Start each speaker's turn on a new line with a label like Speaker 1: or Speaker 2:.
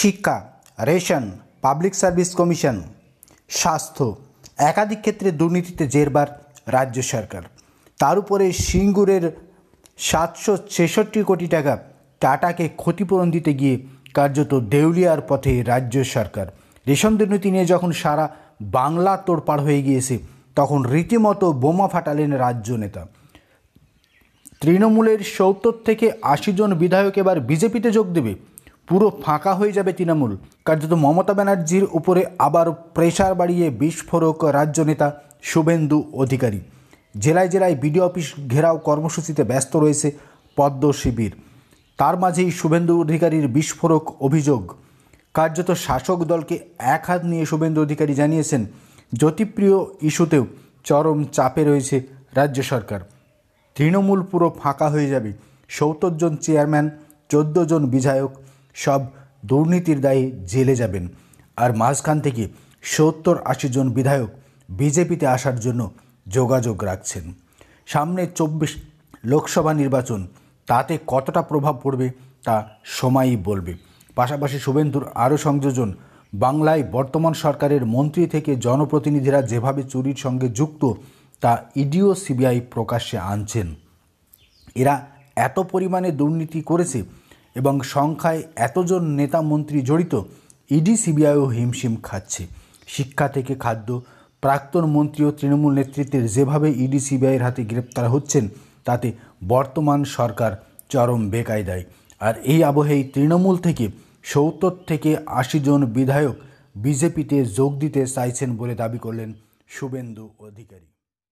Speaker 1: শিক্ষা ration public service commission স্বাস্থ্য একাধিক ক্ষেত্রে দুর্নীতিতে জেরবার রাজ্য সরকার তার উপরে সিঙ্গুরের সাতশো ছেষট্টি কোটি টাকা টাটাকে ক্ষতিপূরণ দিতে গিয়ে কার্যত দেউলিয়ার পথে রাজ্য সরকার রেশন দুর্নীতি নিয়ে যখন সারা বাংলা তোড়পাড় হয়ে গিয়েছে তখন রীতিমতো বোমা ফাটালেন রাজ্য নেতা তৃণমূলের সত্তর থেকে আশি জন বিধায়ক এবার বিজেপিতে যোগ দেবে পুরো ফাঁকা হয়ে যাবে তৃণমূল কার্যত মমতা ব্যানার্জির উপরে আবার প্রেশার বাড়িয়ে বিস্ফোরক রাজ্য নেতা শুভেন্দু অধিকারী জেলায় জেলায় বিডিও অফিস ঘেরাও কর্মসূচিতে ব্যস্ত রয়েছে পদ্ম শিবির তার মাঝেই শুভেন্দু অধিকারীর বিস্ফোরক অভিযোগ কার্যত শাসক দলকে এক হাত নিয়ে শুভেন্দু অধিকারী জানিয়েছেন জ্যোতিপ্রিয় ইস্যুতেও চরম চাপে রয়েছে রাজ্য সরকার তৃণমূল পুরো ফাঁকা হয়ে যাবে সত্তর জন চেয়ারম্যান চোদ্দো জন বিধায়ক সব দুর্নীতির দায়ে জেলে যাবেন আর মাঝখান থেকে সত্তর আশি জন বিধায়ক বিজেপিতে আসার জন্য যোগাযোগ রাখছেন সামনে চব্বিশ লোকসভা নির্বাচন তাতে কতটা প্রভাব পড়বে তা সময়ই বলবে পাশাপাশি শুভেন্দুর আরও সংযোজন বাংলায় বর্তমান সরকারের মন্ত্রী থেকে জনপ্রতিনিধিরা যেভাবে চুরির সঙ্গে যুক্ত তা ইডিও সিবিআই প্রকাশ্যে আনছেন এরা এত পরিমাণে দুর্নীতি করেছে এবং সংখ্যায় এতজন নেতা মন্ত্রী জড়িত ইডি সিবিআইও হিমশিম খাচ্ছে শিক্ষা থেকে খাদ্য প্রাক্তন মন্ত্রী ও তৃণমূল নেতৃত্বের যেভাবে ইডি সিবিআইয়ের হাতে গ্রেপ্তার হচ্ছেন তাতে বর্তমান সরকার চরম বেকায়দায় আর এই আবহেই তৃণমূল থেকে সত্তর থেকে আশি জন বিধায়ক বিজেপিতে যোগ দিতে চাইছেন বলে দাবি করলেন শুভেন্দু অধিকারী